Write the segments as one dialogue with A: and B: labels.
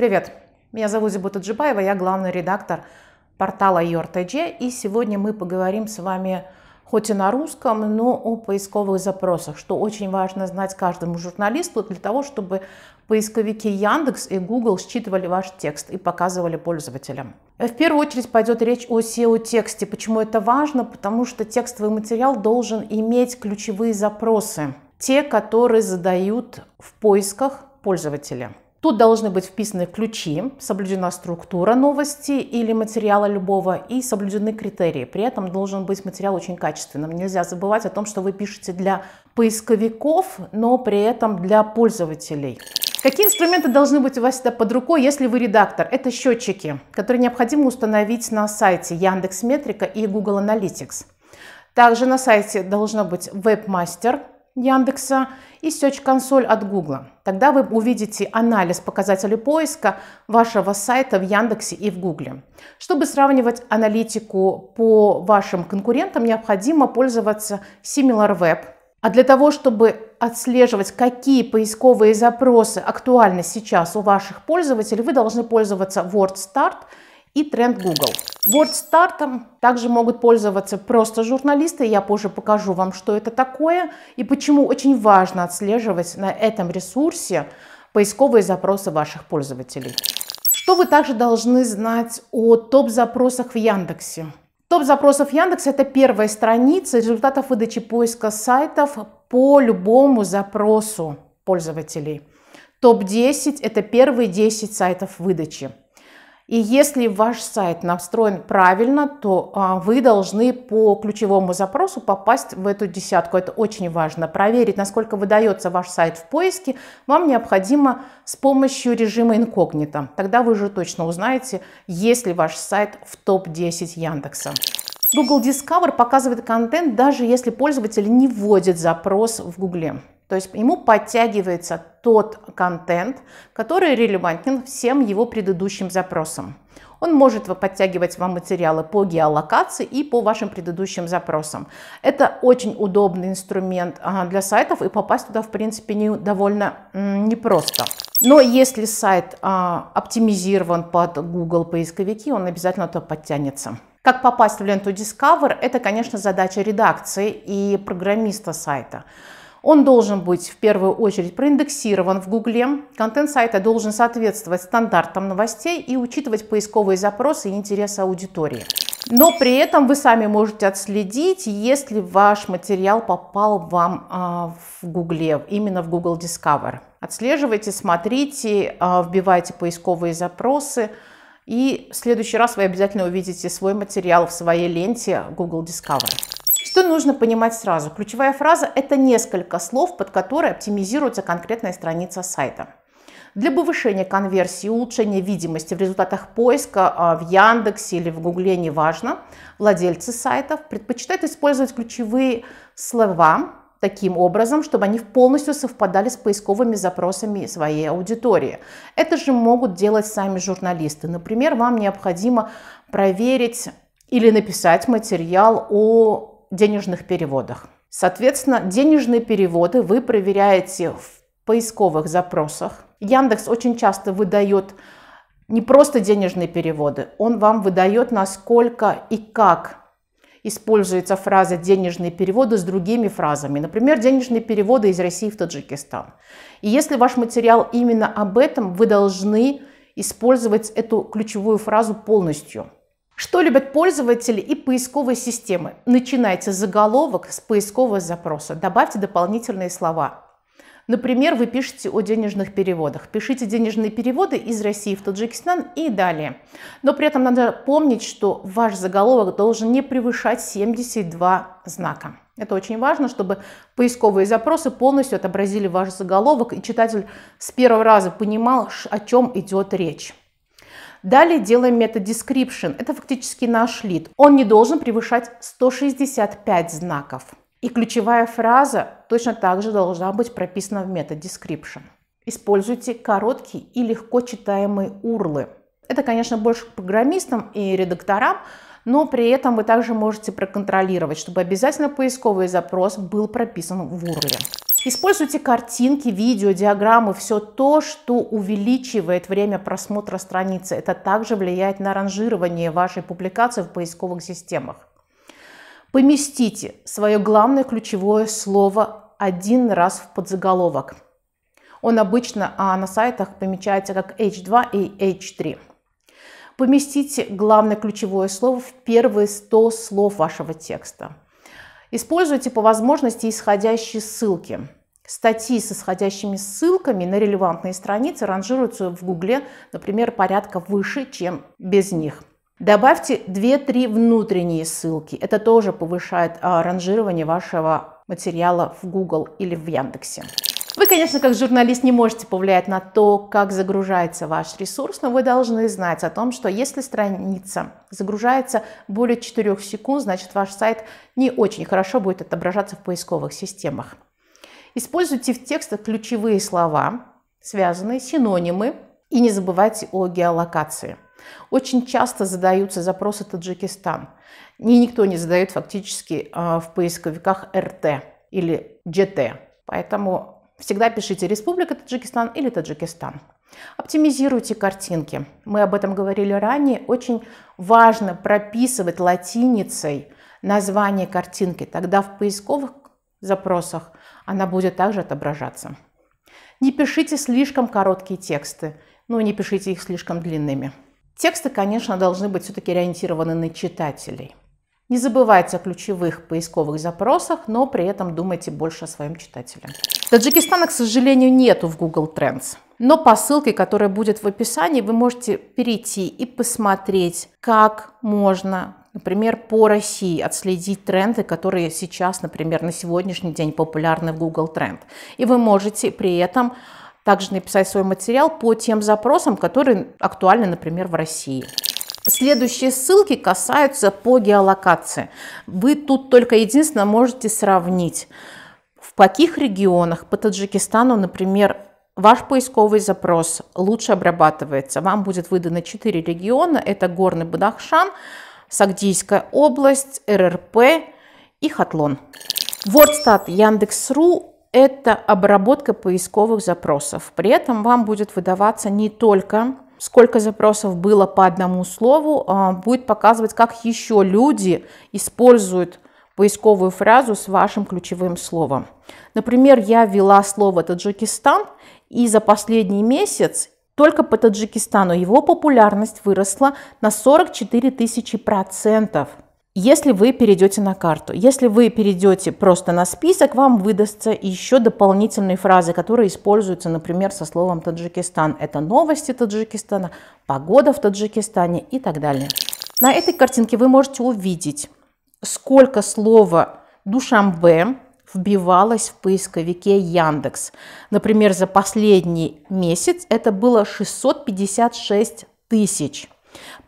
A: Привет, меня зовут Зибота Джибаева, я главный редактор портала ERTG, и сегодня мы поговорим с вами хоть и на русском, но о поисковых запросах, что очень важно знать каждому журналисту для того, чтобы поисковики Яндекс и Google считывали ваш текст и показывали пользователям. Э, в первую очередь пойдет речь о SEO-тексте. Почему это важно? Потому что текстовый материал должен иметь ключевые запросы, те, которые задают в поисках пользователя. Тут должны быть вписаны ключи, соблюдена структура новости или материала любого и соблюдены критерии. При этом должен быть материал очень качественным. Нельзя забывать о том, что вы пишете для поисковиков, но при этом для пользователей. Какие инструменты должны быть у вас всегда под рукой, если вы редактор? Это счетчики, которые необходимо установить на сайте Яндекс.Метрика и Google Analytics. Также на сайте должно быть веб-мастер. Яндекса и Search консоль от Google. Тогда вы увидите анализ показателей поиска вашего сайта в Яндексе и в Гугле. Чтобы сравнивать аналитику по вашим конкурентам, необходимо пользоваться SimilarWeb. А для того, чтобы отслеживать, какие поисковые запросы актуальны сейчас у ваших пользователей, вы должны пользоваться WordStart – и тренд Google. WordStartом также могут пользоваться просто журналисты. Я позже покажу вам, что это такое и почему очень важно отслеживать на этом ресурсе поисковые запросы ваших пользователей. Что вы также должны знать о топ-запросах в Яндексе? Топ запросов Яндекса – это первая страница результатов выдачи поиска сайтов по любому запросу пользователей. Топ-10 – это первые 10 сайтов выдачи. И если ваш сайт настроен правильно, то а, вы должны по ключевому запросу попасть в эту десятку. Это очень важно. Проверить, насколько выдается ваш сайт в поиске, вам необходимо с помощью режима инкогнито. Тогда вы же точно узнаете, есть ли ваш сайт в топ-10 Яндекса. Google Discover показывает контент, даже если пользователь не вводит запрос в Google. То есть ему подтягивается тот контент, который релевантен всем его предыдущим запросам. Он может подтягивать вам материалы по геолокации и по вашим предыдущим запросам. Это очень удобный инструмент а, для сайтов, и попасть туда, в принципе, не, довольно непросто. Но если сайт а, оптимизирован под Google поисковики, он обязательно то подтянется. Как попасть в ленту Discover, это, конечно, задача редакции и программиста сайта. Он должен быть в первую очередь проиндексирован в Гугле. Контент сайта должен соответствовать стандартам новостей и учитывать поисковые запросы и интересы аудитории. Но при этом вы сами можете отследить, если ваш материал попал вам а, в Гугле, именно в Google Discover. Отслеживайте, смотрите, а, вбивайте поисковые запросы, и в следующий раз вы обязательно увидите свой материал в своей ленте Google Discover. Что нужно понимать сразу? Ключевая фраза – это несколько слов, под которые оптимизируется конкретная страница сайта. Для повышения конверсии улучшения видимости в результатах поиска а, в Яндексе или в Гугле, неважно, владельцы сайтов предпочитают использовать ключевые слова таким образом, чтобы они полностью совпадали с поисковыми запросами своей аудитории. Это же могут делать сами журналисты. Например, вам необходимо проверить или написать материал о денежных переводах. Соответственно, денежные переводы вы проверяете в поисковых запросах. Яндекс очень часто выдает не просто денежные переводы, он вам выдает, насколько и как используется фраза «денежные переводы» с другими фразами. Например, денежные переводы из России в Таджикистан. И если ваш материал именно об этом, вы должны использовать эту ключевую фразу полностью – что любят пользователи и поисковые системы? Начинайте заголовок с поискового запроса. Добавьте дополнительные слова. Например, вы пишете о денежных переводах. Пишите денежные переводы из России в Таджикистан и далее. Но при этом надо помнить, что ваш заголовок должен не превышать 72 знака. Это очень важно, чтобы поисковые запросы полностью отобразили ваш заголовок, и читатель с первого раза понимал, о чем идет речь. Далее делаем метод description. Это фактически наш лид. Он не должен превышать 165 знаков. И ключевая фраза точно также должна быть прописана в метод description. Используйте короткие и легко читаемые урлы. Это, конечно, больше к программистам и редакторам, но при этом вы также можете проконтролировать, чтобы обязательно поисковый запрос был прописан в урле. Используйте картинки, видео, диаграммы, все то, что увеличивает время просмотра страницы. Это также влияет на ранжирование вашей публикации в поисковых системах. Поместите свое главное ключевое слово один раз в подзаголовок. Он обычно а, на сайтах помечается как H2 и H3. Поместите главное ключевое слово в первые 100 слов вашего текста. Используйте по возможности исходящие ссылки. Статьи с исходящими ссылками на релевантные страницы ранжируются в Гугле, например, порядка выше, чем без них. Добавьте 2-3 внутренние ссылки. Это тоже повышает а, ранжирование вашего материала в Google или в Яндексе. Вы, конечно, как журналист не можете повлиять на то, как загружается ваш ресурс, но вы должны знать о том, что если страница загружается более 4 секунд, значит ваш сайт не очень хорошо будет отображаться в поисковых системах. Используйте в текстах ключевые слова, связанные, синонимы, и не забывайте о геолокации. Очень часто задаются запросы Таджикистан. И никто не задает фактически а, в поисковиках РТ или GT. Поэтому Всегда пишите «Республика Таджикистан» или «Таджикистан». Оптимизируйте картинки. Мы об этом говорили ранее. Очень важно прописывать латиницей название картинки. Тогда в поисковых запросах она будет также отображаться. Не пишите слишком короткие тексты, но ну, не пишите их слишком длинными. Тексты, конечно, должны быть все-таки ориентированы на читателей. Не забывайте о ключевых поисковых запросах, но при этом думайте больше о своем читателе. Таджикистана, к сожалению, нету в Google Trends. Но по ссылке, которая будет в описании, вы можете перейти и посмотреть, как можно например, по России отследить тренды, которые сейчас, например, на сегодняшний день популярны в Google Trend, И вы можете при этом также написать свой материал по тем запросам, которые актуальны, например, в России. Следующие ссылки касаются по геолокации. Вы тут только единственное можете сравнить, в каких регионах по Таджикистану, например, Ваш поисковый запрос лучше обрабатывается. Вам будет выдано 4 региона. Это Горный Бадахшан, Сагдийская область, РРП и Хатлон. WordStat Яндекс.ру – это обработка поисковых запросов. При этом вам будет выдаваться не только сколько запросов было по одному слову, а, будет показывать, как еще люди используют поисковую фразу с вашим ключевым словом. Например, я ввела слово «Таджикистан», и за последний месяц только по Таджикистану его популярность выросла на 44 тысячи процентов – если вы перейдете на карту. Если вы перейдете просто на список, вам выдастся еще дополнительные фразы, которые используются, например, со словом «Таджикистан». Это новости Таджикистана, погода в Таджикистане и так далее. На этой картинке вы можете увидеть, сколько слова «Душамбе» вбивалось в поисковике Яндекс. Например, за последний месяц это было 656 тысяч.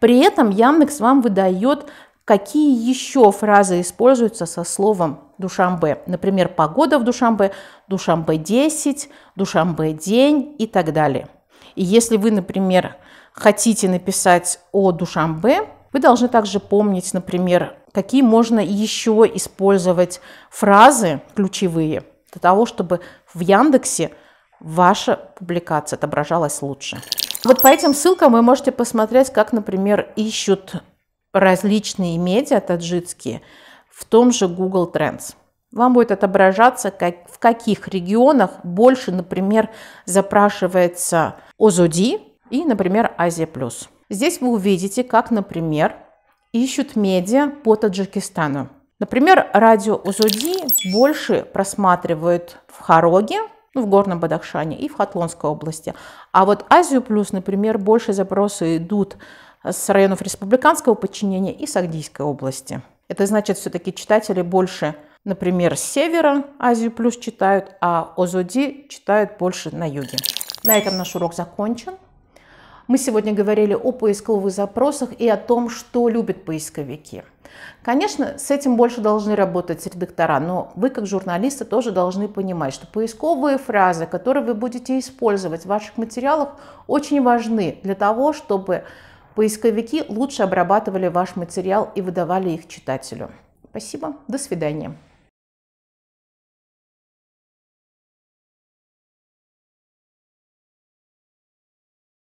A: При этом Яндекс вам выдает какие еще фразы используются со словом Душамбе. Например, погода в Душамбе, Душамбе 10, Душамбе день и так далее. И если вы, например, хотите написать о Душамбе, вы должны также помнить, например, какие можно еще использовать фразы ключевые для того, чтобы в Яндексе ваша публикация отображалась лучше. Вот по этим ссылкам вы можете посмотреть, как, например, ищут различные медиа таджикские в том же Google Trends. Вам будет отображаться, как, в каких регионах больше, например, запрашивается ОЗОДИ и, например, Азия+. плюс. Здесь вы увидите, как, например, ищут медиа по Таджикистану. Например, радио ОЗОДИ больше просматривают в Хароге, ну, в Горном Бадахшане и в Хатлонской области. А вот Азию плюс, например, больше запросы идут с районов республиканского подчинения и Сагдийской области. Это значит, все-таки читатели больше, например, с севера Азию плюс читают, а Озоди читают больше на юге. На этом наш урок закончен. Мы сегодня говорили о поисковых запросах и о том, что любят поисковики. Конечно, с этим больше должны работать редактора, но вы как журналисты тоже должны понимать, что поисковые фразы, которые вы будете использовать в ваших материалах, очень важны для того, чтобы Поисковики лучше обрабатывали ваш материал и выдавали их читателю. Спасибо, до свидания.